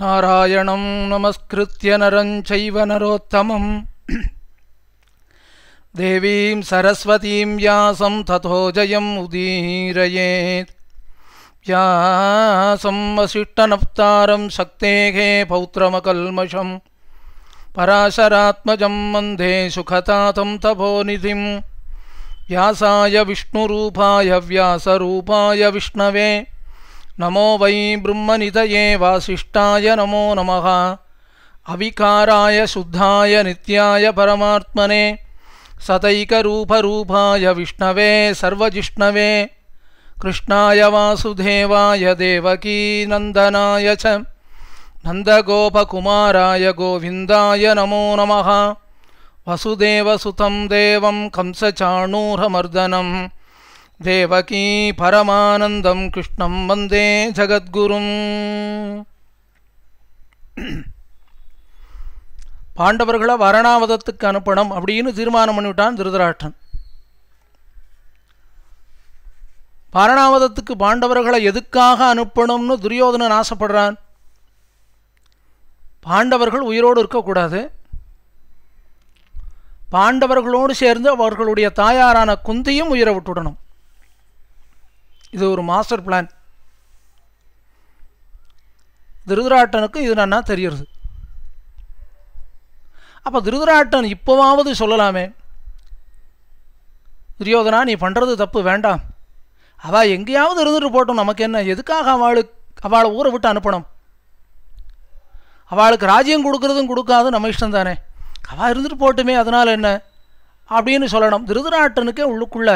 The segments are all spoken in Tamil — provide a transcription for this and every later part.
नारायण नमस्कृत नर चरोत्तम देवी सरस्वती सरस्वतीं व्यासं ततो जयम् उदीरयेत् व्यासं वसिष्ठनप्तारं शक्तेघे पौत्रमकल्मषं पराशरात्मजं मन्दे सुखतातं तपोनिधिं व्यासाय विष्णुरूपाय व्यासरूपाय विष्णवे नमो वै ब्रह्मनितये वासिष्ठाय नमो नमः अविकाराय शुद्धाय नित्याय परमात्मने सतैकरूपरूपाय विष्णवे सर्वजिष्णवे कृष्णाय वासुदेवाय देवकीनन्दनाय च नन्दगोपकुमाराय गोविन्दाय नमो नमः वसुदेवसुतं देवं कंसचाणूरमर्दनम् தேவகீ பரமானந்தம் கிருஷ்ணம் வந்தே ஜகத்குரும் பாண்டவர்களை வரணாவதத்துக்கு அனுப்பணும் அப்படின்னு தீர்மானம் பண்ணிவிட்டான் திருதராட்டன் வரணாவதத்துக்கு பாண்டவர்களை எதுக்காக அனுப்பணும்னு துரியோதனன் ஆசைப்படுறான் பாண்டவர்கள் உயிரோடு இருக்கக்கூடாது பாண்டவர்களோடு சேர்ந்து அவர்களுடைய தாயாரான குந்தியும் உயிரை விட்டுடணும் இது ஒரு மாஸ்டர் பிளான் திருதராட்டனுக்கு இது நான் தெரியுது அப்போ திருதராட்டன் இப்போவாவது சொல்லலாமே துரியோதனா நீ பண்ணுறது தப்பு வேண்டாம் அவள் எங்கேயாவது இருந்துட்டு போட்டோம் நமக்கு என்ன எதுக்காக அவளுக்கு அவளை ஊரை விட்டு அனுப்பணும் அவளுக்கு ராஜ்யம் கொடுக்குறதும் கொடுக்காதும் நம்ம இஷ்டம் தானே அவள் இருந்துட்டு போட்டுமே அதனால் என்ன அப்படின்னு சொல்லணும் திருதராட்டனுக்கே உள்ளுக்குள்ள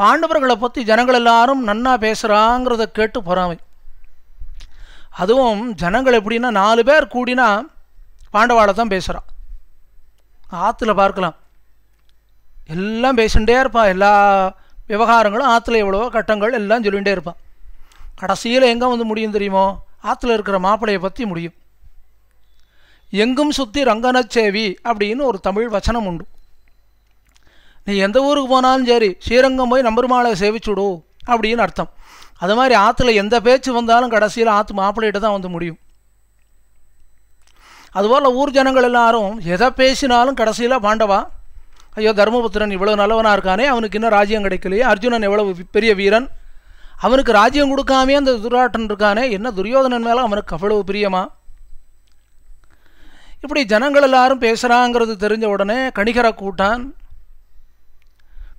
பாண்டவர்களை பற்றி ஜனங்கள் எல்லாரும் நன்னா பேசுகிறாங்கிறத கேட்டு பொறாமை அதுவும் ஜனங்கள் எப்படின்னா நாலு பேர் கூடினா பாண்டவாளை தான் பேசுகிறான் ஆற்றுல பார்க்கலாம் எல்லாம் பேசிகிட்டே இருப்பான் எல்லா விவகாரங்களும் ஆற்றுல எவ்வளவோ கட்டங்கள் எல்லாம் சொல்லிகிட்டே இருப்பான் கடைசியில் எங்கே வந்து முடியும் தெரியுமோ ஆற்றுல இருக்கிற மாப்பிள்ளையை பற்றி முடியும் எங்கும் சுற்றி ரங்கனச்சேவி அப்படின்னு ஒரு தமிழ் வச்சனம் உண்டு நீ எந்த ஊருக்கு போனாலும் சரி ஸ்ரீரங்கம் போய் நம்பருமாளை சேவிச்சுடு அப்படின்னு அர்த்தம் அது மாதிரி ஆற்றுல எந்த பேச்சு வந்தாலும் கடைசியில் ஆற்று மாப்பிள்ளையிட்ட தான் வந்து முடியும் அதுபோல் ஊர் ஜனங்கள் எல்லாரும் எதை பேசினாலும் கடைசியில் பாண்டவா ஐயோ தர்மபுத்திரன் இவ்வளோ நல்லவனாக இருக்கானே அவனுக்கு இன்னும் ராஜ்யம் கிடைக்கலையே அர்ஜுனன் எவ்வளோ பெரிய வீரன் அவனுக்கு ராஜ்யம் கொடுக்காமே அந்த துராட்டன் இருக்கானே என்ன துரியோதனன் மேலே அவனுக்கு அவ்வளவு பிரியமா இப்படி ஜனங்கள் எல்லாரும் பேசுகிறாங்கிறது தெரிஞ்ச உடனே கணிகரை கூட்டான்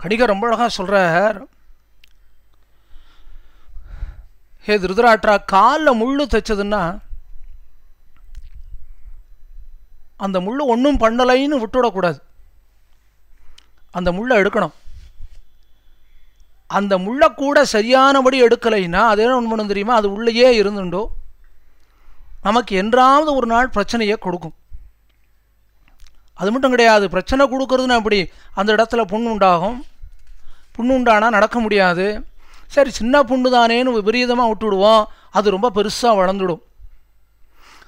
கடிக ரொம்ப அழகாக சொல்கிறார் ஹே திருதராட்ரா காலில் முள்ளு தைச்சதுன்னா அந்த முள் ஒன்றும் பண்ணலைன்னு விட்டுவிடக்கூடாது அந்த முள்ளை எடுக்கணும் அந்த முள்ளை கூட சரியானபடி எடுக்கலைன்னா அது என்ன பண்ணணும் தெரியுமா அது உள்ளேயே இருந்துண்டோ நமக்கு என்றாவது ஒரு நாள் பிரச்சனையை கொடுக்கும் அது மட்டும் கிடையாது பிரச்சனை கொடுக்கறதுன்னா அப்படி அந்த இடத்துல பொண்ணு உண்டாகும் புண்ணுண்டானா நடக்க முடியாது சரி சின்ன புண்ணு தானேன்னு விபரீதமாக விட்டுவிடுவோம் அது ரொம்ப பெருசாக வளர்ந்துடும்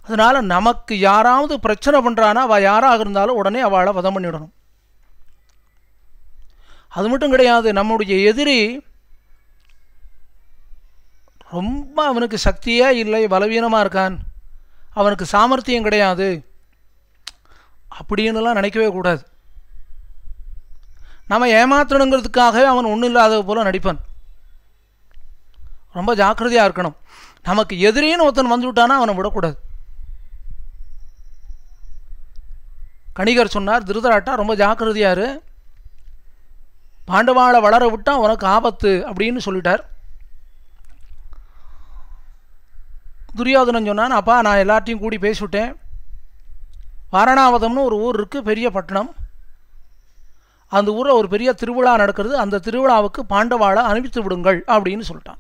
அதனால் நமக்கு யாராவது பிரச்சனை பண்ணுறானா அவள் யாராக இருந்தாலும் உடனே அவளை வதம் பண்ணிவிடணும் அது மட்டும் கிடையாது நம்முடைய எதிரி ரொம்ப அவனுக்கு சக்தியே இல்லை பலவீனமாக இருக்கான் அவனுக்கு சாமர்த்தியம் கிடையாது அப்படின்னுலாம் நினைக்கவே கூடாது நம்ம ஏமாற்றணுங்கிறதுக்காகவே அவன் ஒன்றும் இல்லாத போல் நடிப்பான் ரொம்ப ஜாக்கிரதையாக இருக்கணும் நமக்கு எதிரின்னு ஒருத்தன் வந்து விட்டானா அவனை விடக்கூடாது கணிகர் சொன்னார் திருதராட்டா ரொம்ப ஜாக்கிரதையார் பாண்டவாளை வளர விட்டால் உனக்கு ஆபத்து அப்படின்னு சொல்லிட்டார் துரியோதனன் சொன்னான் அப்பா நான் எல்லார்ட்டையும் கூடி பேசிவிட்டேன் வாரணாவதம்னு ஒரு ஊர் இருக்குது பெரிய பட்டணம் அந்த ஊரில் ஒரு பெரிய திருவிழா நடக்கிறது அந்த திருவிழாவுக்கு பாண்டவாளை அனுப்பித்து விடுங்கள் அப்படின்னு சொல்லிட்டான்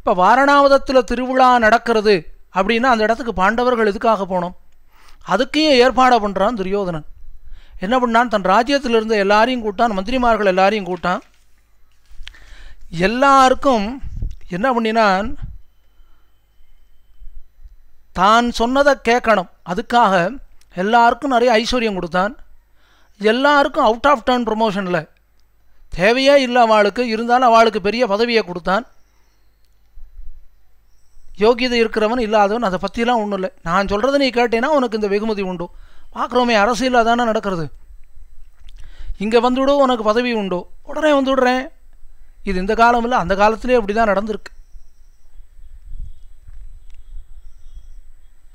இப்போ வாரணாவதத்தில் திருவிழா நடக்கிறது அப்படின்னா அந்த இடத்துக்கு பாண்டவர்கள் எதுக்காக போனோம் அதுக்கையும் ஏற்பாடு பண்ணுறான் துரியோதனன் என்ன பண்ணான் தன் ராஜ்யத்திலிருந்து எல்லாரையும் கூட்டான் மந்திரிமார்கள் எல்லாரையும் கூட்டான் எல்லாருக்கும் என்ன பண்ணினான் தான் சொன்னதை கேட்கணும் அதுக்காக எல்லாருக்கும் நிறைய ஐஸ்வர்யம் கொடுத்தான் எல்லாருக்கும் அவுட் ஆஃப் டர்ன் ப்ரொமோஷனில் தேவையே இல்லை அவளுக்கு இருந்தாலும் அவளுக்கு பெரிய பதவியை கொடுத்தான் யோகியதை இருக்கிறவன் இல்லாதவன் அதை பற்றிலாம் ஒன்றும் இல்லை நான் சொல்கிறத நீ கேட்டேன்னா உனக்கு இந்த வெகுமதி உண்டு பார்க்குறோமே அரசியலில் தானே நடக்கிறது இங்கே வந்துவிடும் உனக்கு பதவி உண்டோ உடனே வந்து விடுறேன் இது இந்த காலம் இல்லை அந்த காலத்திலே அப்படி தான் நடந்திருக்கு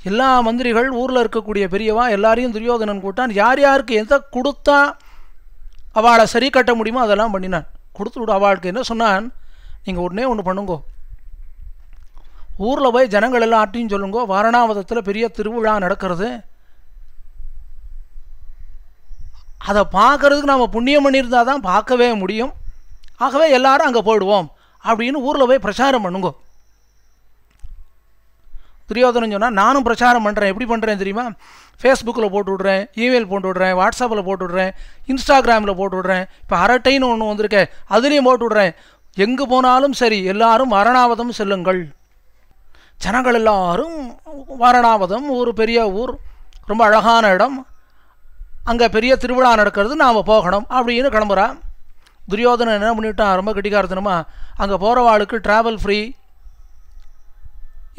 எல்லா மந்திரிகள் ஊரில் இருக்கக்கூடிய பெரியவா எல்லாரையும் துரியோதனன் கூட்டான் யார் யாருக்கு எதை கொடுத்தா அவளை சரி கட்ட முடியுமோ அதெல்லாம் பண்ணினான் கொடுத்து விடு அவளுக்கு என்ன சொன்னான் நீங்கள் உடனே ஒன்று பண்ணுங்கோ ஊரில் போய் ஜனங்கள் எல்லாம் ஆட்டியும் சொல்லுங்கோ வாரணாவதத்தில் பெரிய திருவிழா நடக்கிறது அதை பார்க்கறதுக்கு நாம் புண்ணியம் பண்ணியிருந்தால் தான் பார்க்கவே முடியும் ஆகவே எல்லாரும் அங்கே போயிடுவோம் அப்படின்னு ஊரில் போய் பிரச்சாரம் பண்ணுங்கோ துரியோதனன் சொன்னால் நானும் பிரச்சாரம் பண்ணுறேன் எப்படி பண்ணுறேன் தெரியுமா ஃபேஸ்புக்கில் போட்டு விட்றேன் இமெயில் போட்டு விட்றேன் வாட்ஸ்அப்பில் போட்டு விட்றேன் இன்ஸ்டாகிராமில் போட்டு விட்றேன் இப்போ அரட்டைன்னு ஒன்று வந்திருக்கேன் அதுலேயும் போட்டு விட்றேன் எங்கே போனாலும் சரி எல்லாரும் வாரணாவதம் செல்லுங்கள் ஜனங்கள் எல்லாரும் வாரணாவதம் ஒரு பெரிய ஊர் ரொம்ப அழகான இடம் அங்கே பெரிய திருவிழா நடக்கிறது நாம் போகணும் அப்படின்னு கிளம்புறான் துரியோதனன் என்ன பண்ணிவிட்டான் ரொம்ப கெட்டிக்காரத்தனமாக அங்கே போகிறவாளுக்கு ட்ராவல் ஃப்ரீ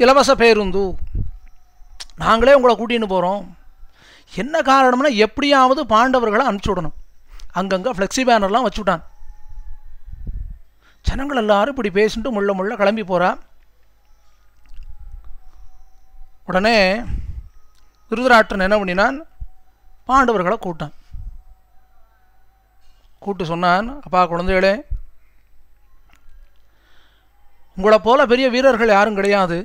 இலவச பேருந்து நாங்களே உங்களை கூட்டின்னு போகிறோம் என்ன காரணம்னா எப்படியாவது பாண்டவர்களை அனுப்பிச்சி விடணும் அங்கங்கே ஃப்ளெக்ஸி பேனர்லாம் விட்டான் ஜனங்கள் எல்லாரும் இப்படி பேசிட்டு முள்ள முள்ள கிளம்பி போகிறா உடனே விருதராட்டன் என்ன பண்ணினான் பாண்டவர்களை கூட்டான் கூட்டு சொன்னான் அப்பா குழந்தைகளே உங்களை போல பெரிய வீரர்கள் யாரும் கிடையாது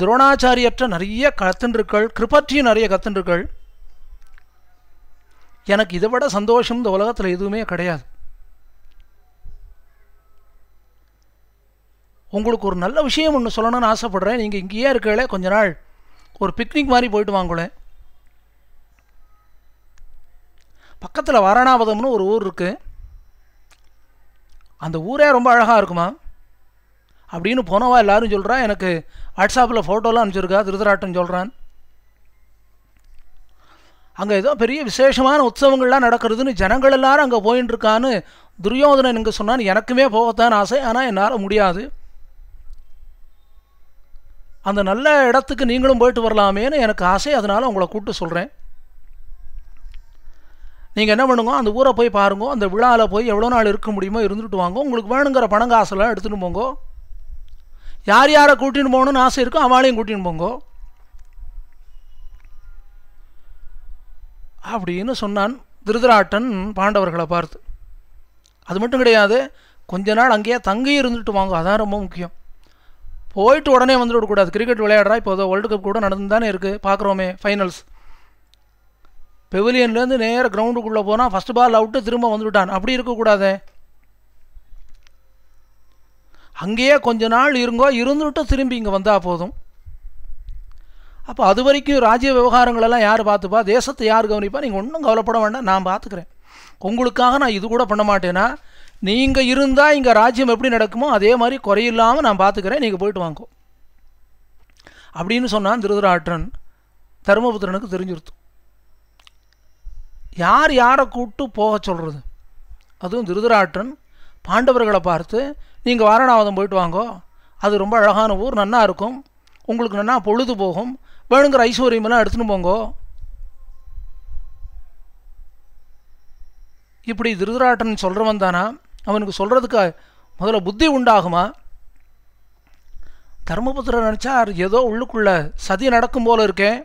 துரோணாச்சாரியற்ற நிறைய கத்துன்றிருக்கள் கிருபற்றியும் நிறைய கத்துன்றிருக்கள் எனக்கு இதை விட சந்தோஷம் இந்த உலகத்தில் எதுவுமே கிடையாது உங்களுக்கு ஒரு நல்ல விஷயம் ஒன்று சொல்லணும்னு ஆசைப்பட்றேன் நீங்கள் இங்கேயே இருக்கலே கொஞ்ச நாள் ஒரு பிக்னிக் மாதிரி போயிட்டு வாங்கலே பக்கத்தில் வாரணாவதம்னு ஒரு ஊர் இருக்குது அந்த ஊரே ரொம்ப அழகாக இருக்குமா அப்படின்னு போனவா எல்லாரும் சொல்கிறா எனக்கு வாட்ஸ்அப்பில் ஃபோட்டோலாம் அனுப்பிச்சிருக்கா திருதராட்டம் சொல்கிறான் அங்கே ஏதோ பெரிய விசேஷமான உற்சவங்கள்லாம் நடக்கிறதுன்னு ஜனங்கள் எல்லாரும் அங்கே போயின்னு இருக்கான்னு துரியோதனன் இங்கே சொன்னான் எனக்குமே போகத்தான் ஆசை ஆனால் என்னால் முடியாது அந்த நல்ல இடத்துக்கு நீங்களும் போயிட்டு வரலாமேன்னு எனக்கு ஆசை அதனால் உங்களை கூப்பிட்டு சொல்கிறேன் நீங்கள் என்ன பண்ணுங்க அந்த ஊரை போய் பாருங்க அந்த விழாவில் போய் எவ்வளோ நாள் இருக்க முடியுமோ இருந்துட்டு வாங்க உங்களுக்கு வேணுங்கிற பணங்காசெல்லாம் எடுத்துகிட்டு போங்கோ யார் யாரை கூட்டின்னு போகணும்னு ஆசை இருக்கோ அவளையும் கூட்டின்னு போங்கோ அப்படின்னு சொன்னான் திருதராட்டன் பாண்டவர்களை பார்த்து அது மட்டும் கிடையாது கொஞ்ச நாள் அங்கேயே தங்கி இருந்துட்டு வாங்க அதான் ரொம்ப முக்கியம் போயிட்டு உடனே வந்துவிடக்கூடாது கிரிக்கெட் விளையாடுறா இப்போ வேர்ல்டு கப் கூட நடந்து தானே இருக்குது பார்க்குறோமே ஃபைனல்ஸ் பெவிலியன்லேருந்து நேராக கிரவுண்டுக்குள்ளே போனால் ஃபஸ்ட்டு பால் அவுட்டு திரும்ப வந்துவிட்டான் அப்படி இருக்கக்கூடாது அங்கேயே கொஞ்ச நாள் இருங்கோ இருந்துட்டு திரும்பி இங்கே வந்தால் போதும் அப்போ அது வரைக்கும் ராஜ்ய விவகாரங்களெல்லாம் யார் பார்த்துப்பா தேசத்தை யார் கவனிப்பா நீங்கள் ஒன்றும் கவலைப்பட வேண்டாம் நான் பார்த்துக்கிறேன் உங்களுக்காக நான் இது கூட பண்ண மாட்டேன்னா நீங்கள் இருந்தால் இங்கே ராஜ்யம் எப்படி நடக்குமோ அதே மாதிரி குறையில்லாமல் நான் பார்த்துக்கிறேன் நீங்கள் போயிட்டு வாங்கோ அப்படின்னு சொன்னான் திருதராட்டன் தருமபுத்திரனுக்கு தெரிஞ்சிருத்தும் யார் யாரை கூப்பிட்டு போக சொல்கிறது அதுவும் திருதராட்டன் பாண்டவர்களை பார்த்து நீங்கள் வாரணாவதம் போயிட்டு வாங்கோ அது ரொம்ப அழகான ஊர் நன்னா இருக்கும் உங்களுக்கு நன்னா பொழுது போகும் வேணுங்கிற ஐஸ்வர்யமெல்லாம் எடுத்துன்னு போங்கோ இப்படி திருதராட்டன் சொல்கிறவன் தானா அவனுக்கு சொல்கிறதுக்கு முதல்ல புத்தி உண்டாகுமா தர்மபுத்திரன் நினச்சா ஏதோ உள்ளுக்குள்ளே சதி நடக்கும் போல இருக்கேன்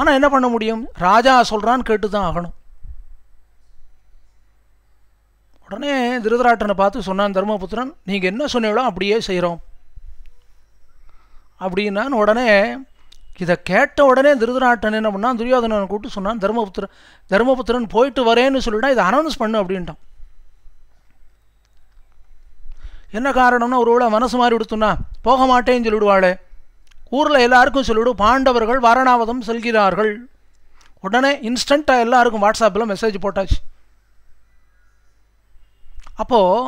ஆனால் என்ன பண்ண முடியும் ராஜா சொல்கிறான்னு கேட்டு தான் ஆகணும் உடனே திருதராட்டனை பார்த்து சொன்னான் தர்மபுத்திரன் நீங்கள் என்ன சொன்னீங்களோ அப்படியே செய்கிறோம் அப்படின்னான் உடனே இதை கேட்ட உடனே திருதராட்டன் என்ன பண்ணால் துரியோதனனை கூப்பிட்டு சொன்னான் தர்மபுத்திரன் தர்மபுத்திரன் போயிட்டு வரேன்னு சொல்லிட்டா இதை அனௌன்ஸ் பண்ணு அப்படின்ட்டான் என்ன காரணம்னா ஒருவேளை மனசு மாறி விடுத்துன்னா போக மாட்டேன்னு சொல்லிவிடுவாளே ஊரில் எல்லாருக்கும் சொல்லிவிடு பாண்டவர்கள் வாரணாவதம் செல்கிறார்கள் உடனே இன்ஸ்டண்ட்டாக எல்லாருக்கும் வாட்ஸ்அப்பில் மெசேஜ் போட்டாச்சு அப்போது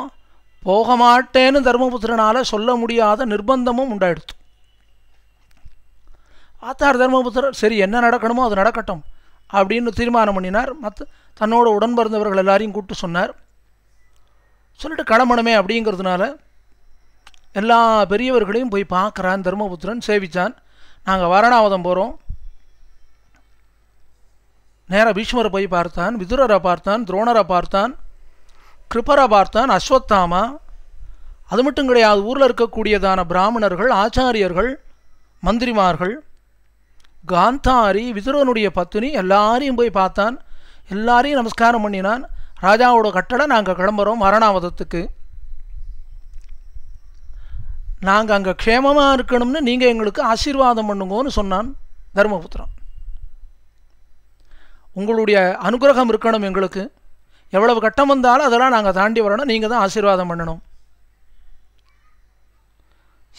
போக மாட்டேன்னு தர்மபுத்திரனால் சொல்ல முடியாத நிர்பந்தமும் உண்டாயிடுச்சு பார்த்தார் தர்மபுத்திரர் சரி என்ன நடக்கணுமோ அது நடக்கட்டும் அப்படின்னு தீர்மானம் பண்ணினார் மற்ற தன்னோட உடன் பிறந்தவர்கள் எல்லாரையும் கூப்பிட்டு சொன்னார் சொல்லிட்டு கடமணமே அப்படிங்கிறதுனால எல்லா பெரியவர்களையும் போய் பார்க்குறான் தர்மபுத்திரன் சேவிச்சான் நாங்கள் வாரணாவதம் போகிறோம் நேராக பீஷ்மரை போய் பார்த்தான் விதுரரை பார்த்தான் துரோணரை பார்த்தான் கிருபரபார்த்தன் அஸ்வத்தாமா அது மட்டும் கிடையாது ஊரில் இருக்கக்கூடியதான பிராமணர்கள் ஆச்சாரியர்கள் மந்திரிமார்கள் காந்தாரி விதுரனுடைய பத்தினி எல்லாரையும் போய் பார்த்தான் எல்லாரையும் நமஸ்காரம் பண்ணினான் ராஜாவோட கட்டளை நாங்கள் கிளம்புறோம் மரணாவதத்துக்கு நாங்கள் அங்கே க்ஷேமமாக இருக்கணும்னு நீங்கள் எங்களுக்கு ஆசீர்வாதம் பண்ணுங்கோன்னு சொன்னான் தர்மபுத்திரன் உங்களுடைய அனுகிரகம் இருக்கணும் எங்களுக்கு எவ்வளவு கட்டம் வந்தாலும் அதெல்லாம் நாங்கள் தாண்டி வரணும் நீங்கள் தான் ஆசீர்வாதம் பண்ணணும்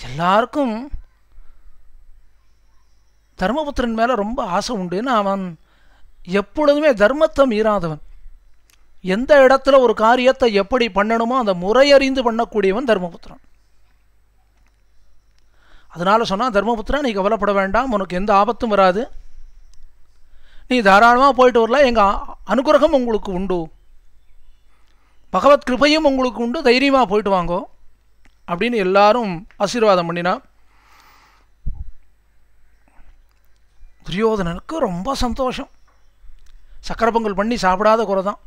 எல்லாருக்கும் தர்மபுத்திரன் மேலே ரொம்ப ஆசை உண்டுன்னு அவன் எப்பொழுதுமே தர்மத்தை மீறாதவன் எந்த இடத்துல ஒரு காரியத்தை எப்படி பண்ணணுமோ அந்த முறையறிந்து பண்ணக்கூடியவன் தர்மபுத்திரன் அதனால் சொன்னால் தர்மபுத்திரா நீ கவலைப்பட வேண்டாம் உனக்கு எந்த ஆபத்தும் வராது நீ தாராளமாக போயிட்டு வரல எங்கள் அனுகிரகம் உங்களுக்கு உண்டு பகவத் கிருபையும் உங்களுக்கு உண்டு தைரியமாக போயிட்டு வாங்கோ அப்படின்னு எல்லாரும் ஆசீர்வாதம் பண்ணினா துரியோதனனுக்கு ரொம்ப சந்தோஷம் சக்கர பொங்கல் பண்ணி சாப்பிடாத குறை தான்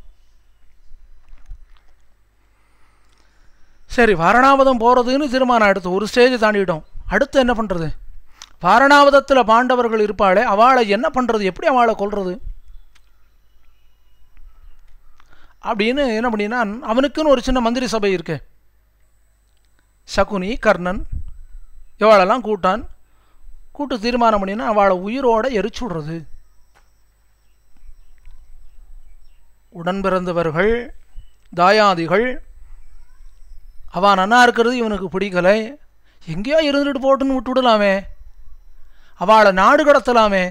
சரி வாரணாவதம் போகிறதுன்னு தீர்மானம் எடுத்து ஒரு ஸ்டேஜ் தாண்டிட்டோம் அடுத்து என்ன பண்ணுறது வாரணாவதத்தில் பாண்டவர்கள் இருப்பாளே அவளை என்ன பண்ணுறது எப்படி அவளை கொள்வது அப்படின்னு என்ன பண்ணினான் அவனுக்குன்னு ஒரு சின்ன மந்திரி சபை இருக்கு சகுனி கர்ணன் இவாளெல்லாம் கூட்டான் கூட்டு தீர்மானம் பண்ணினா அவளை உயிரோட எரிச்சு விடுறது உடன் பிறந்தவர்கள் தாயாதிகள் அவன் நன்னா இருக்கிறது இவனுக்கு பிடிக்கலை எங்கேயோ இருந்துட்டு போட்டுன்னு விட்டு விடலாமே அவளை நாடு கடத்தலாமே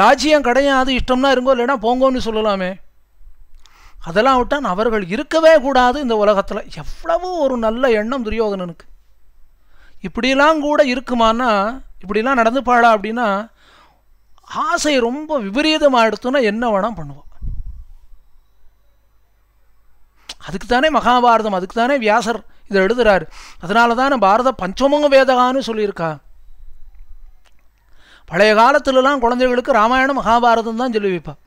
ராஜ்யம் கிடையாது இஷ்டம்னா இருங்கோ இல்லைன்னா போங்கோன்னு சொல்லலாமே அதெல்லாம் விட்டான் அவர்கள் இருக்கவே கூடாது இந்த உலகத்தில் எவ்வளவு ஒரு நல்ல எண்ணம் துரியோகனனுக்கு இப்படிலாம் கூட இருக்குமானா இப்படிலாம் நடந்து பாடா அப்படின்னா ஆசை ரொம்ப விபரீதமாக எடுத்துன்னா என்ன வேணால் பண்ணுவோம் அதுக்கு தானே மகாபாரதம் அதுக்கு தானே வியாசர் இதை எழுதுகிறார் அதனால தானே பாரத பஞ்சமுக வேதகான்னு சொல்லியிருக்கா பழைய காலத்துலலாம் குழந்தைகளுக்கு ராமாயணம் மகாபாரதம் தான் சொல்லி வைப்பாள்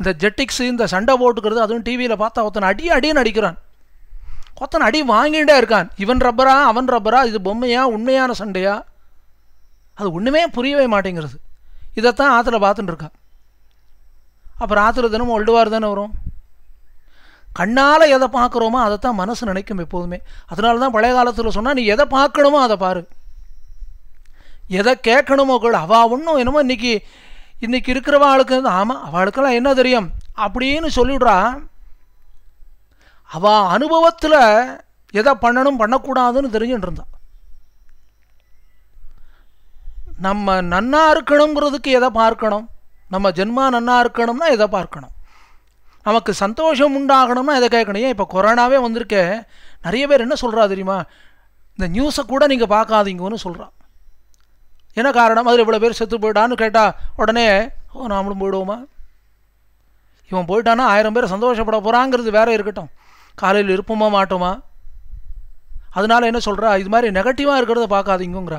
இந்த ஜெட்டிக்ஸு இந்த சண்டை போட்டுக்கிறது அதுவும் டிவியில் பார்த்தா ஒருத்தன் அடி அடின்னு அடிக்கிறான் ஒருத்தன் அடி வாங்கிட்டே இருக்கான் இவன் ரப்பரா அவன் ரப்பரா இது பொம்மையா உண்மையான சண்டையா அது ஒன்றுமே புரியவே மாட்டேங்கிறது இதைத்தான் ஆற்றுல பார்த்துட்டு இருக்கா அப்புறம் ஆற்றுல தினமும் ஒல்டுவார் வார் தானே வரும் கண்ணால் எதை பார்க்குறோமோ அதைத்தான் மனசு நினைக்கும் எப்போதுமே அதனால தான் பழைய காலத்தில் சொன்னால் நீ எதை பார்க்கணுமோ அதை பாரு எதை கேட்கணுமோ கூட அவள் ஒன்றும் என்னமோ இன்றைக்கி இன்றைக்கி இருக்கிறவாளுக்கு ஆமாம் அவளுக்கெல்லாம் என்ன தெரியும் அப்படின்னு சொல்லிடுறா அவள் அனுபவத்தில் எதை பண்ணணும் பண்ணக்கூடாதுன்னு தெரிஞ்சுட்டு இருந்தான் நம்ம நன்னா இருக்கணுங்கிறதுக்கு எதை பார்க்கணும் நம்ம ஜென்மா நன்னா இருக்கணும்னா எதை பார்க்கணும் நமக்கு சந்தோஷம் உண்டாகணும்னா எதை கேட்கணும் ஏன் இப்போ கொரோனாவே வந்திருக்க நிறைய பேர் என்ன சொல்கிறா தெரியுமா இந்த நியூஸை கூட நீங்கள் பார்க்காதீங்கன்னு சொல்கிறா என்ன காரணம் அதில் இவ்வளோ பேர் செத்து போயிட்டான்னு கேட்டால் உடனே ஓ நாமளும் போயிடுவோமா இவன் போயிட்டான்னா ஆயிரம் பேர் சந்தோஷப்பட போகிறாங்கிறது வேற இருக்கட்டும் காலையில் இருப்போமா மாட்டோமா அதனால் என்ன சொல்கிறா இது மாதிரி நெகட்டிவாக இருக்கிறத பார்க்காதீங்கிறா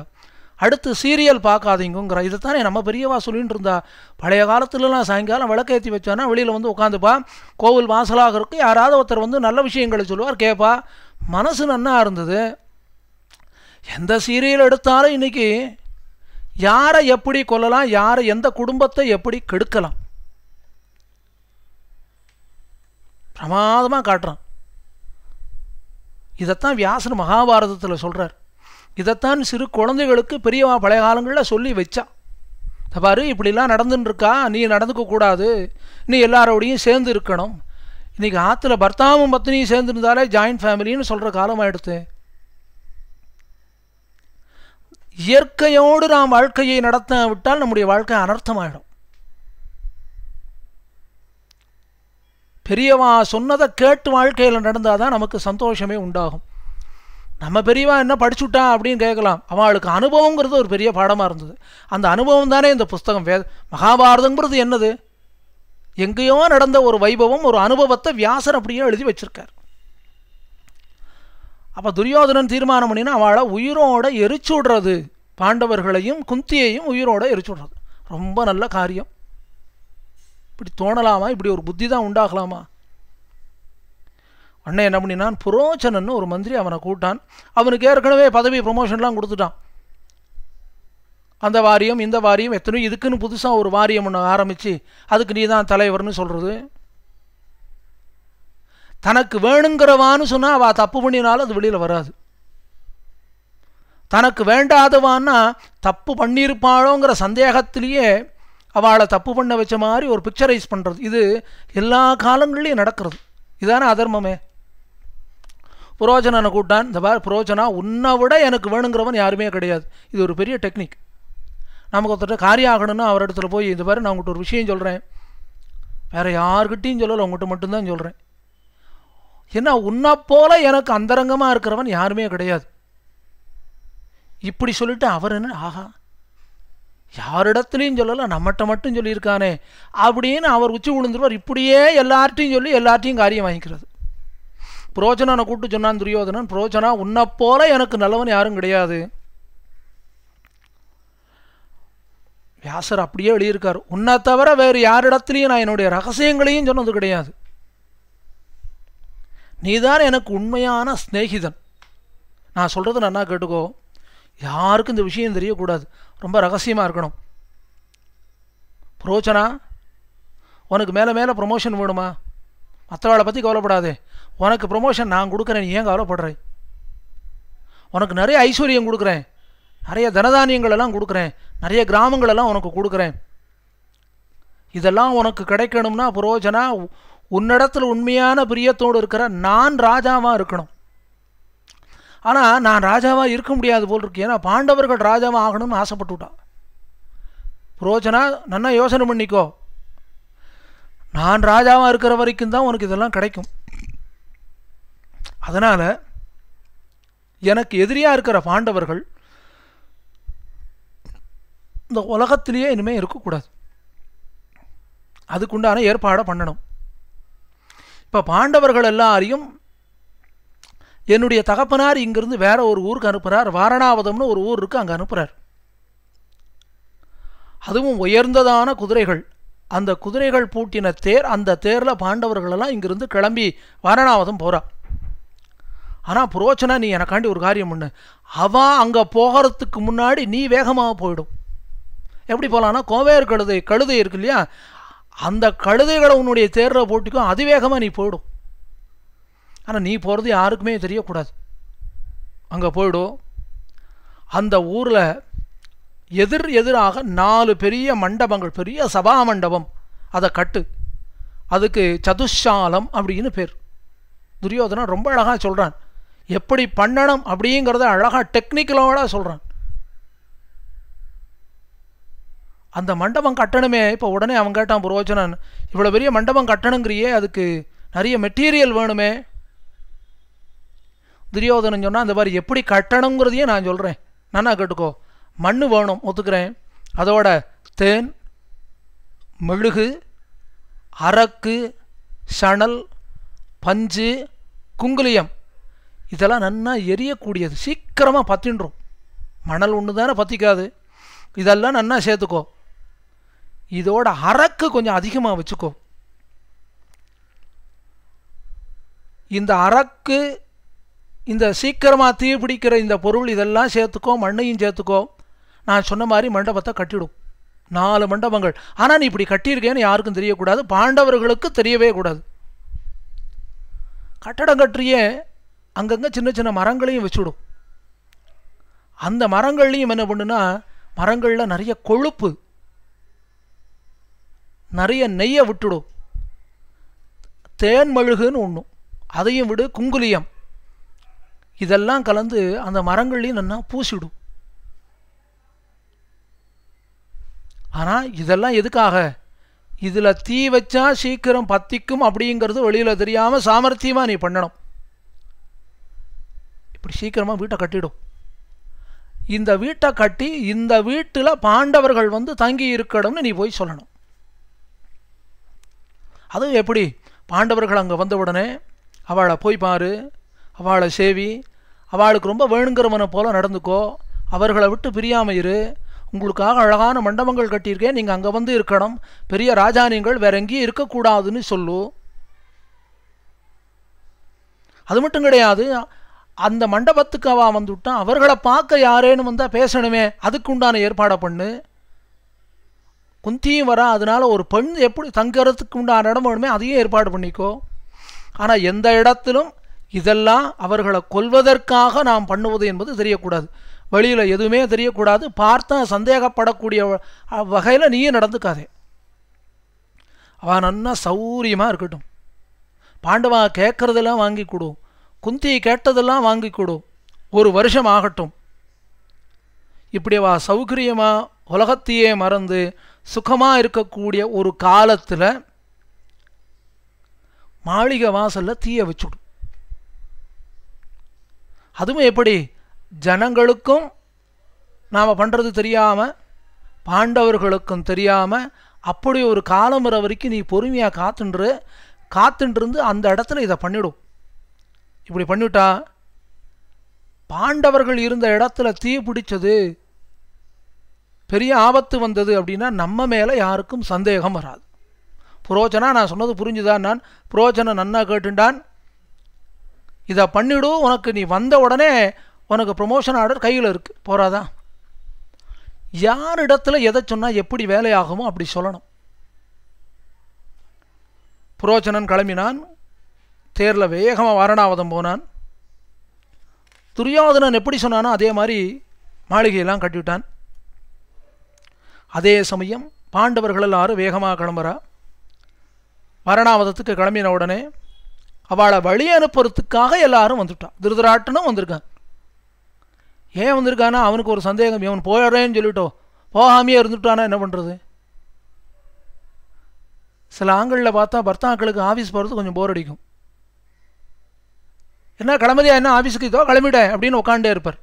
அடுத்து சீரியல் பார்க்காதீங்கிறா இதைத்தானே நம்ம பெரியவா சொல்லின்னு இருந்தா பழைய காலத்துலலாம் சாயங்காலம் விளக்கேற்றி வச்சானா வெளியில் வந்து உட்காந்துப்பா கோவில் வாசலாக இருக்கு யாராவது ஒருத்தர் வந்து நல்ல விஷயங்களை சொல்லுவார் கேட்பா மனசு நன்னா இருந்தது எந்த சீரியல் எடுத்தாலும் இன்றைக்கி யாரை எப்படி கொல்லலாம் யாரை எந்த குடும்பத்தை எப்படி கெடுக்கலாம் பிரமாதமாக காட்டுறான் இதைத்தான் வியாசன் மகாபாரதத்தில் சொல்கிறார் இதைத்தான் சிறு குழந்தைகளுக்கு பெரிய பழைய காலங்களில் சொல்லி வச்சான் பாரு இப்படிலாம் நடந்துட்டுருக்கா நீ நடந்துக்கக்கூடாது நீ எல்லாரோடையும் சேர்ந்து இருக்கணும் இன்றைக்கி ஆற்றுல பர்த்தாவும் பத்தினியும் சேர்ந்துருந்தாலே ஜாயின்ட் ஃபேமிலின்னு சொல்கிற காலமாகிடுது இயற்கையோடு நாம் வாழ்க்கையை நடத்தாவிட்டால் நம்முடைய வாழ்க்கை அனர்த்தமாயிடும் பெரியவா சொன்னதை கேட்டு வாழ்க்கையில் நடந்தால் தான் நமக்கு சந்தோஷமே உண்டாகும் நம்ம பெரியவா என்ன படிச்சுட்டா அப்படின்னு கேட்கலாம் அவளுக்கு அனுபவங்கிறது ஒரு பெரிய பாடமாக இருந்தது அந்த அனுபவம் தானே இந்த புஸ்தகம் வே மகாபாரதங்கிறது என்னது எங்கேயோ நடந்த ஒரு வைபவம் ஒரு அனுபவத்தை வியாசர் அப்படியே எழுதி வச்சிருக்கார் அப்போ துரியோதனன் தீர்மானம் பண்ணினா அவளை உயிரோட விடுறது பாண்டவர்களையும் குந்தியையும் உயிரோட விடுறது ரொம்ப நல்ல காரியம் இப்படி தோணலாமா இப்படி ஒரு புத்தி தான் உண்டாகலாமா அண்ணன் என்ன பண்ணினான் புரோச்சனன்னு ஒரு மந்திரி அவனை கூட்டான் அவனுக்கு ஏற்கனவே பதவி ப்ரொமோஷன்லாம் கொடுத்துட்டான் அந்த வாரியம் இந்த வாரியம் எத்தனையோ இதுக்குன்னு புதுசாக ஒரு வாரியம் ஒன்று ஆரம்பித்து அதுக்கு நீ தான் தலைவர்னு சொல்கிறது தனக்கு வேணுங்கிறவான்னு சொன்னால் அவள் தப்பு பண்ணினாலும் அது வெளியில் வராது தனக்கு வேண்டாதவான்னா தப்பு பண்ணியிருப்பாளோங்கிற சந்தேகத்திலேயே அவளை தப்பு பண்ண வச்ச மாதிரி ஒரு பிக்சரைஸ் பண்ணுறது இது எல்லா காலங்கள்லேயும் நடக்கிறது இதுதானே அதர்மமே புரோஜனனை கூட்டான் இந்த மாதிரி புரோஜனா உன்னை விட எனக்கு வேணுங்கிறவன் யாருமே கிடையாது இது ஒரு பெரிய டெக்னிக் நமக்கு ஒருத்தர் காரியம் ஆகணும்னு அவர் இடத்துல போய் இந்த மாதிரி நான் உங்கள்கிட்ட ஒரு விஷயம் சொல்கிறேன் வேறு யாருக்கிட்டையும் சொல்லலை உங்கள்கிட்ட மட்டும்தான் சொல்கிறேன் ஏன்னா உன்னா போல எனக்கு அந்தரங்கமாக இருக்கிறவன் யாருமே கிடையாது இப்படி சொல்லிட்டு அவர் என்ன ஆஹா யாரிடத்துலையும் சொல்லலை நம்மகிட்ட மட்டும் சொல்லியிருக்கானே அப்படின்னு அவர் உச்சி விழுந்துருவார் இப்படியே எல்லார்ட்டையும் சொல்லி எல்லார்ட்டையும் காரியம் வாங்கிக்கிறது புரோஜனனை கூப்பிட்டு சொன்னான் துரியோதனன் புரோஜனா உன்னை போல எனக்கு நல்லவன் யாரும் கிடையாது வியாசர் அப்படியே எழுதியிருக்கார் உன்னை தவிர வேறு யாரிடத்துலையும் நான் என்னுடைய ரகசியங்களையும் சொன்னது கிடையாது நீதான் எனக்கு உண்மையான ஸ்நேகிதன் நான் சொல்கிறது நன்னா கேட்டுக்கோ யாருக்கும் இந்த விஷயம் தெரியக்கூடாது ரொம்ப ரகசியமாக இருக்கணும் புரோச்சனா உனக்கு மேலே மேலே ப்ரொமோஷன் வேணுமா மற்றவாளை பற்றி கவலைப்படாதே உனக்கு ப்ரொமோஷன் நான் கொடுக்குறேன் ஏன் கவலைப்படுறேன் உனக்கு நிறைய ஐஸ்வர்யம் கொடுக்குறேன் நிறைய தனதானியங்களெல்லாம் கொடுக்குறேன் நிறைய கிராமங்களெல்லாம் உனக்கு கொடுக்குறேன் இதெல்லாம் உனக்கு கிடைக்கணும்னா புரோஜனா உன்னிடத்தில் உண்மையான பிரியத்தோடு இருக்கிற நான் ராஜாவாக இருக்கணும் ஆனால் நான் ராஜாவாக இருக்க முடியாது போல் இருக்கு ஏன்னா பாண்டவர்கள் ராஜாவாக ஆகணும்னு விட்டான் புரோஜனா நன்னா யோசனை பண்ணிக்கோ நான் ராஜாவாக இருக்கிற வரைக்கும் தான் உனக்கு இதெல்லாம் கிடைக்கும் அதனால் எனக்கு எதிரியாக இருக்கிற பாண்டவர்கள் இந்த உலகத்திலேயே இனிமேல் இருக்கக்கூடாது அதுக்குண்டான ஏற்பாடை பண்ணணும் இப்போ பாண்டவர்கள் எல்லாரையும் என்னுடைய தகப்பனார் இங்கிருந்து வேற ஒரு ஊருக்கு அனுப்புகிறார் வாரணாவதம்னு ஒரு ஊர் இருக்குது அங்கே அனுப்புகிறார் அதுவும் உயர்ந்ததான குதிரைகள் அந்த குதிரைகள் பூட்டின தேர் அந்த தேரில் பாண்டவர்களெல்லாம் இங்கிருந்து கிளம்பி வாரணாவதம் போகிறா ஆனால் புரோச்சனா நீ எனக்காண்டி ஒரு காரியம் பண்ணு அவன் அங்கே போகிறதுக்கு முன்னாடி நீ வேகமாக போயிடும் எப்படி போகலான்னா கோவேர் கழுதை கழுதை இருக்கு இல்லையா அந்த கழுதைகளை உன்னுடைய தேர்ற போட்டுக்கும் அதிவேகமாக நீ போயிடும் ஆனால் நீ போகிறது யாருக்குமே தெரியக்கூடாது அங்கே போயிடும் அந்த ஊரில் எதிர் எதிராக நாலு பெரிய மண்டபங்கள் பெரிய சபா மண்டபம் அதை கட்டு அதுக்கு சதுஷாலம் அப்படின்னு பேர் துரியோதனா ரொம்ப அழகாக சொல்கிறான் எப்படி பண்ணணும் அப்படிங்கிறத அழகாக டெக்னிக்கலோட சொல்கிறான் அந்த மண்டபம் கட்டணுமே இப்போ உடனே அவன் கேட்டான் புரோஜனன் இவ்வளோ பெரிய மண்டபம் கட்டணுங்கிறியே அதுக்கு நிறைய மெட்டீரியல் வேணுமே துரியோதனன் சொன்னால் அந்த மாதிரி எப்படி கட்டணுங்கிறதையே நான் சொல்கிறேன் நன்னா கேட்டுக்கோ மண் வேணும் ஒத்துக்கிறேன் அதோட தேன் மெழுகு அரக்கு சணல் பஞ்சு குங்குலியம் இதெல்லாம் நன்னா எரியக்கூடியது சீக்கிரமாக பத்தின்றும் மணல் ஒன்று தானே பற்றிக்காது இதெல்லாம் நன்னா சேர்த்துக்கோ இதோட அரக்கு கொஞ்சம் அதிகமாக வச்சுக்கோ இந்த அரக்கு இந்த சீக்கிரமாக பிடிக்கிற இந்த பொருள் இதெல்லாம் சேர்த்துக்கோ மண்ணையும் சேர்த்துக்கோ நான் சொன்ன மாதிரி மண்டபத்தை கட்டிடும் நாலு மண்டபங்கள் ஆனால் நீ இப்படி கட்டியிருக்கேன்னு யாருக்கும் தெரியக்கூடாது பாண்டவர்களுக்கு தெரியவே கூடாது கட்டடம் கட்டியே அங்கங்கே சின்ன சின்ன மரங்களையும் வச்சுடும் அந்த மரங்கள்லையும் என்ன பண்ணுன்னா மரங்களில் நிறைய கொழுப்பு நிறைய நெய்யை விட்டுடும் தேன் மெழுகுன்னு ஒன்றும் அதையும் விடு குங்குலியம் இதெல்லாம் கலந்து அந்த மரங்கள்லையும் நல்லா பூசிவிடும் ஆனால் இதெல்லாம் எதுக்காக இதில் தீ வச்சா சீக்கிரம் பத்திக்கும் அப்படிங்கிறது வெளியில் தெரியாமல் சாமர்த்தியமாக நீ பண்ணணும் இப்படி சீக்கிரமாக வீட்டை கட்டிடும் இந்த வீட்டை கட்டி இந்த வீட்டில் பாண்டவர்கள் வந்து தங்கி இருக்கணும்னு நீ போய் சொல்லணும் அதுவும் எப்படி பாண்டவர்கள் அங்கே வந்தவுடனே அவளை போய் பாரு அவளை சேவி அவளுக்கு ரொம்ப வேணுங்கிறவனை போல் நடந்துக்கோ அவர்களை விட்டு பிரியாமல் இரு உங்களுக்காக அழகான மண்டபங்கள் கட்டியிருக்கேன் நீங்கள் அங்கே வந்து இருக்கணும் பெரிய ராஜா நீங்கள் வேற எங்கேயும் இருக்கக்கூடாதுன்னு சொல்லு அது மட்டும் கிடையாது அந்த மண்டபத்துக்கு அவள் வந்துவிட்டான் அவர்களை பார்க்க யாரேன்னு வந்தால் பேசணுமே அதுக்குண்டான ஏற்பாடை பண்ணு குந்தியும் வரா அதனால ஒரு பெண் எப்படி தங்கறதுக்கு உண்டான இடம் வேணுமே அதையும் ஏற்பாடு பண்ணிக்கோ ஆனால் எந்த இடத்திலும் இதெல்லாம் அவர்களை கொல்வதற்காக நாம் பண்ணுவது என்பது தெரியக்கூடாது வெளியில் எதுவுமே தெரியக்கூடாது பார்த்தா சந்தேகப்படக்கூடிய வகையில் நீயும் நடந்துக்காதே அவன் நல்லா சௌரியமாக இருக்கட்டும் பாண்டவா கேட்குறதெல்லாம் வாங்கி கொடு குந்தி கேட்டதெல்லாம் வாங்கி கொடு ஒரு வருஷம் ஆகட்டும் இப்படி அவள் சௌகரியமாக உலகத்தையே மறந்து சுகமாக இருக்கக்கூடிய ஒரு காலத்தில் மாளிகை வாசலில் தீயை வச்சுடும் அதுவும் எப்படி ஜனங்களுக்கும் நாம் பண்ணுறது தெரியாமல் பாண்டவர்களுக்கும் தெரியாமல் அப்படி ஒரு காலம் வர வரைக்கும் நீ பொறுமையாக காத்துன்று காத்துன்றிருந்து அந்த இடத்துல இதை பண்ணிவிடும் இப்படி பண்ணிவிட்டா பாண்டவர்கள் இருந்த இடத்துல தீ பிடிச்சது பெரிய ஆபத்து வந்தது அப்படின்னா நம்ம மேலே யாருக்கும் சந்தேகம் வராது புரோஜனா நான் சொன்னது புரிஞ்சுதான் நான் புரோஜனை நன்னா கேட்டுண்டான் இதை பண்ணிவிடும் உனக்கு நீ வந்த உடனே உனக்கு ப்ரொமோஷன் ஆர்டர் கையில் இருக்குது போகிறாதான் யார் இடத்துல எதை சொன்னால் எப்படி வேலையாகுமோ அப்படி சொல்லணும் புரோச்சனன் கிளம்பினான் தேரில் வேகமாக வாரணாவதம் போனான் துரியோதனன் எப்படி சொன்னானோ அதே மாதிரி மாளிகையெல்லாம் கட்டிவிட்டான் அதே சமயம் பாண்டவர்கள் எல்லாரும் வேகமாக கிளம்புறா மரணாவதத்துக்கு கிளம்பின உடனே அவளை வழி அனுப்புறதுக்காக எல்லாரும் வந்துட்டான் திருதராட்டனும் வந்திருக்கான் ஏன் வந்திருக்கானா அவனுக்கு ஒரு சந்தேகம் இவன் போயிடுறேன்னு சொல்லிட்டோ போகாமையே இருந்துட்டானா என்ன பண்ணுறது சில ஆண்களில் பார்த்தா பர்த்தாக்களுக்கு ஆஃபீஸ் போகிறது கொஞ்சம் போர் அடிக்கும் என்ன கிளம்பலையா என்ன ஆஃபீஸுக்கு இதோ கிளம்பிட அப்படின்னு உட்காண்டே இருப்பார்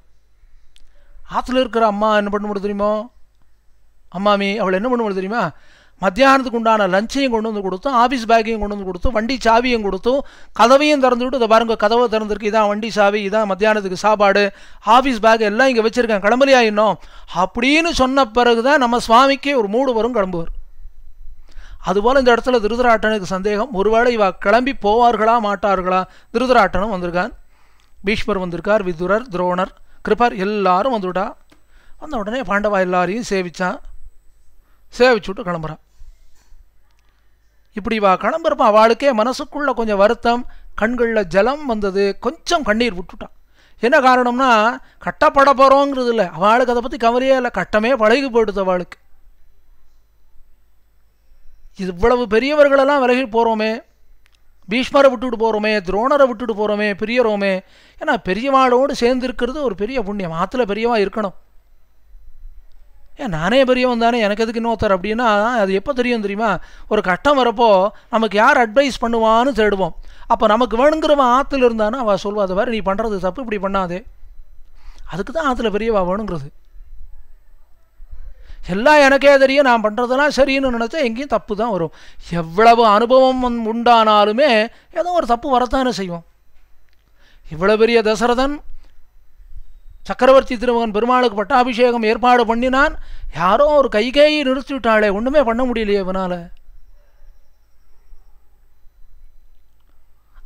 ஆற்றுல இருக்கிற அம்மா என்ன பண்ண முடியும் தெரியுமோ அம்மாமி அவள் என்ன பண்ணுவாள் தெரியுமா மத்தியானத்துக்கு உண்டான லஞ்சையும் கொண்டு வந்து கொடுத்தோம் ஆஃபீஸ் பேக்கையும் கொண்டு வந்து கொடுத்தோம் வண்டி சாவியும் கொடுத்தோம் கதவையும் திறந்து விட்டு இதை பாருங்க கதவை திறந்துருக்கு இதான் வண்டி சாவி இதான் மத்தியானத்துக்கு சாப்பாடு ஆஃபீஸ் பேக் எல்லாம் இங்கே வச்சுருக்கேன் கிளம்பலி ஆகிடணும் அப்படின்னு சொன்ன பிறகு தான் நம்ம சுவாமிக்கே ஒரு மூடு வரும் கிளம்புவார் அதுபோல் இந்த இடத்துல திருதராட்டனுக்கு சந்தேகம் ஒருவேளை இவா கிளம்பி போவார்களா மாட்டார்களா திருதராட்டனும் வந்திருக்கான் பீஷ்மர் வந்திருக்கார் விதுரர் துரோணர் கிருபர் எல்லாரும் வந்துவிட்டா வந்த உடனே பாண்டவா எல்லாரையும் சேவித்தான் சேவிச்சு விட்டு கிளம்புறான் இப்படி வா கிளம்புறப்ப அவளுக்கே மனசுக்குள்ளே கொஞ்சம் வருத்தம் கண்களில் ஜலம் வந்தது கொஞ்சம் கண்ணீர் விட்டுட்டான் என்ன காரணம்னா கட்டப்பட போகிறோங்கிறது இல்லை அவளுக்கு அதை பற்றி கவலையே இல்லை கட்டமே பழகி போயிடுது அவளுக்கு இவ்வளவு பெரியவர்களெல்லாம் விலகி போகிறோமே பீஷ்மரை விட்டுட்டு போகிறோமே துரோணரை விட்டுட்டு போகிறோமே பெரியரோமே ஏன்னா பெரியவாளோடு சேர்ந்துருக்கிறது ஒரு பெரிய புண்ணியம் ஆற்றுல பெரியவா இருக்கணும் ஏன் நானே பெரியவன் தானே எனக்கு எதுக்கு இன்னொருத்தர் அப்படின்னா அது எப்போ தெரியும் தெரியுமா ஒரு கட்டம் வரப்போ நமக்கு யார் அட்வைஸ் பண்ணுவான்னு தேடுவோம் அப்போ நமக்கு வேணுங்கிறவன் ஆற்றுல இருந்தானா அவள் சொல்லுவா அதை வேறு நீ பண்ணுறது தப்பு இப்படி பண்ணாதே அதுக்கு தான் ஆற்றுல பெரியவா வேணுங்கிறது எல்லாம் எனக்கே தெரியும் நான் பண்ணுறதெல்லாம் சரின்னு நினச்சா எங்கேயும் தப்பு தான் வரும் எவ்வளவு அனுபவம் உண்டானாலுமே ஏதோ ஒரு தப்பு வரத்தானே செய்வோம் இவ்வளோ பெரிய தசரதன் சக்கரவர்த்தி திருமகன் பெருமாளுக்கு பட்டாபிஷேகம் ஏற்பாடு பண்ணினான் யாரோ ஒரு கைகையை நிறுத்தி விட்டாளே ஒன்றுமே பண்ண முடியலையே இவனால்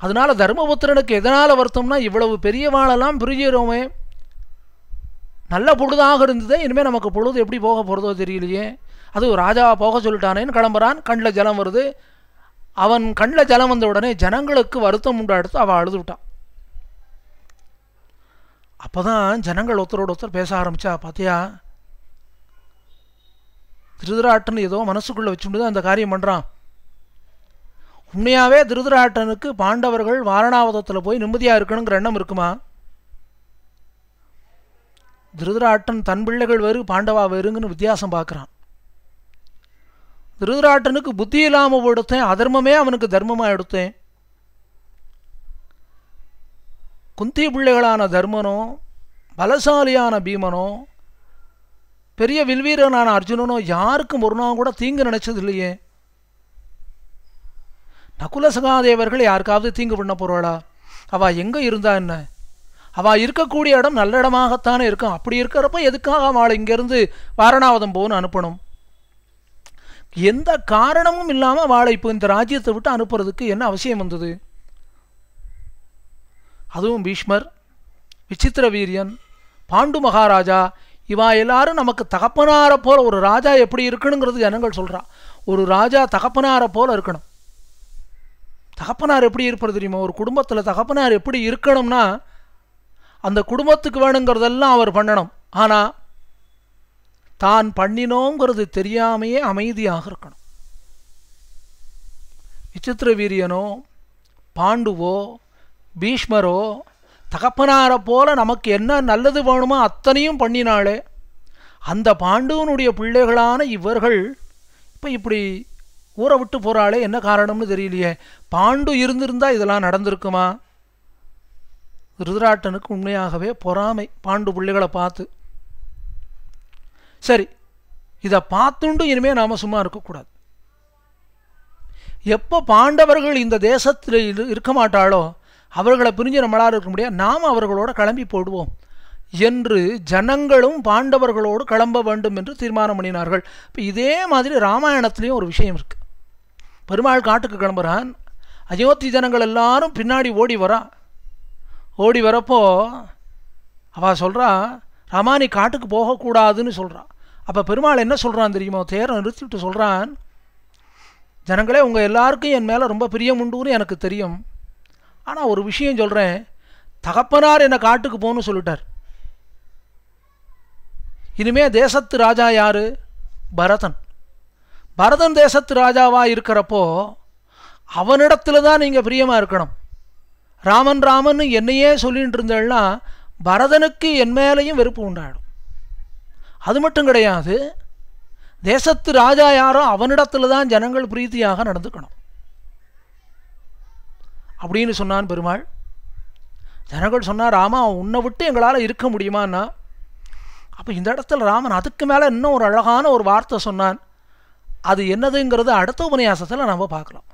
அதனால தர்மபுத்திரனுக்கு எதனால் வருத்தம்னா இவ்வளவு பெரிய வாழெல்லாம் பிரிஞ்சிடுவோமே நல்ல பொழுதாக இருந்ததே இனிமேல் நமக்கு பொழுது எப்படி போக போகிறதோ தெரியலையே அது ராஜா போக சொல்லிட்டானேன்னு கிளம்புறான் கண்ணில் ஜலம் வருது அவன் கண்ணில் ஜலம் வந்த உடனே ஜனங்களுக்கு வருத்தம் உண்டாடுத்து அவள் அழுது விட்டான் அப்போ தான் ஜனங்கள் ஒருத்தரோட ஒருத்தர் பேச ஆரம்பித்தா பார்த்தியா திருதராட்டன் ஏதோ மனசுக்குள்ளே வச்சுட்டு அந்த காரியம் பண்ணுறான் உண்மையாகவே திருதராட்டனுக்கு பாண்டவர்கள் வாரணாவதத்தில் போய் நிம்மதியாக இருக்கணுங்கிற எண்ணம் இருக்குமா திருதராட்டன் தன் பிள்ளைகள் வேறு பாண்டவா வேறுங்கன்னு வித்தியாசம் பார்க்குறான் திருதராட்டனுக்கு புத்தி இல்லாமல் போடுத்தேன் அதர்மமே அவனுக்கு தர்மமாக எடுத்தேன் குந்தி பிள்ளைகளான தர்மனோ பலசாலியான பீமனோ பெரிய வில்வீரனான அர்ஜுனனோ யாருக்கும் ஒரு நாள் கூட தீங்கு நினைச்சது இல்லையே நகுல சகாதேவர்கள் யாருக்காவது தீங்கு பண்ண போறாளா அவள் எங்கே இருந்தா என்ன அவ இருக்கக்கூடிய இடம் நல்ல இடமாகத்தானே இருக்கும் அப்படி இருக்கிறப்ப எதுக்காக அவளை இங்கேருந்து வாரணாவதம் போன்னு அனுப்பணும் எந்த காரணமும் இல்லாமல் அவளை இப்போ இந்த ராஜ்யத்தை விட்டு அனுப்புறதுக்கு என்ன அவசியம் வந்தது அதுவும் பீஷ்மர் விசித்திர வீரியன் பாண்டு மகாராஜா இவா எல்லாரும் நமக்கு தகப்பனாரை போல் ஒரு ராஜா எப்படி இருக்கணுங்கிறது ஜனங்கள் சொல்கிறா ஒரு ராஜா தகப்பனாரை போல் இருக்கணும் தகப்பனார் எப்படி இருப்பது தெரியுமா ஒரு குடும்பத்தில் தகப்பனார் எப்படி இருக்கணும்னா அந்த குடும்பத்துக்கு வேணுங்கிறதெல்லாம் அவர் பண்ணணும் ஆனால் தான் பண்ணினோங்கிறது தெரியாமையே அமைதியாக இருக்கணும் விசித்திர வீரியனோ பாண்டுவோ பீஷ்மரோ தகப்பனாரை போல நமக்கு என்ன நல்லது வேணுமோ அத்தனையும் பண்ணினாளே அந்த பாண்டுவனுடைய பிள்ளைகளான இவர்கள் இப்போ இப்படி ஊரை விட்டு போகிறாளே என்ன காரணம்னு தெரியலையே பாண்டு இருந்திருந்தா இதெல்லாம் நடந்திருக்குமா ருத்ராட்டனுக்கு உண்மையாகவே பொறாமை பாண்டு பிள்ளைகளை பார்த்து சரி இதை பார்த்துண்டும் இனிமேல் நாம் சும்மா இருக்கக்கூடாது எப்போ பாண்டவர்கள் இந்த தேசத்தில் இருக்க மாட்டாளோ அவர்களை பிரிஞ்சு நம்மளால் இருக்க முடியாது நாம் அவர்களோடு கிளம்பி போடுவோம் என்று ஜனங்களும் பாண்டவர்களோடு கிளம்ப வேண்டும் என்று தீர்மானம் பண்ணினார்கள் இப்போ இதே மாதிரி ராமாயணத்துலேயும் ஒரு விஷயம் இருக்குது பெருமாள் காட்டுக்கு கிளம்புறான் அயோத்தி ஜனங்கள் எல்லாரும் பின்னாடி ஓடி வரா ஓடி வரப்போ அவள் சொல்கிறா ராமா காட்டுக்கு போகக்கூடாதுன்னு சொல்கிறான் அப்போ பெருமாள் என்ன சொல்கிறான் தெரியுமோ தேரை நிறுத்திவிட்டு சொல்கிறான் ஜனங்களே உங்கள் எல்லாருக்கும் என் மேலே ரொம்ப பிரியம் உண்டுன்னு எனக்கு தெரியும் ஆனால் ஒரு விஷயம் சொல்கிறேன் தகப்பனார் என்னை காட்டுக்கு போகணும்னு சொல்லிட்டார் இனிமே தேசத்து ராஜா யார் பரதன் பரதன் தேசத்து ராஜாவாக இருக்கிறப்போ அவனிடத்துல தான் நீங்கள் பிரியமாக இருக்கணும் ராமன் ராமன் என்னையே சொல்லிகிட்டு இருந்தேன்னா பரதனுக்கு என் மேலேயும் வெறுப்பு உண்டாயிடும் அது மட்டும் கிடையாது தேசத்து ராஜா யாரோ அவனிடத்தில் தான் ஜனங்கள் பிரீத்தியாக நடந்துக்கணும் அப்படின்னு சொன்னான் பெருமாள் ஜனகர் சொன்னார் ராமா உன்னை விட்டு எங்களால் இருக்க முடியுமான்னா அப்போ இந்த இடத்துல ராமன் அதுக்கு மேலே இன்னும் ஒரு அழகான ஒரு வார்த்தை சொன்னான் அது என்னதுங்கிறது அடுத்த உபன்யாசத்தில் நம்ம பார்க்கலாம்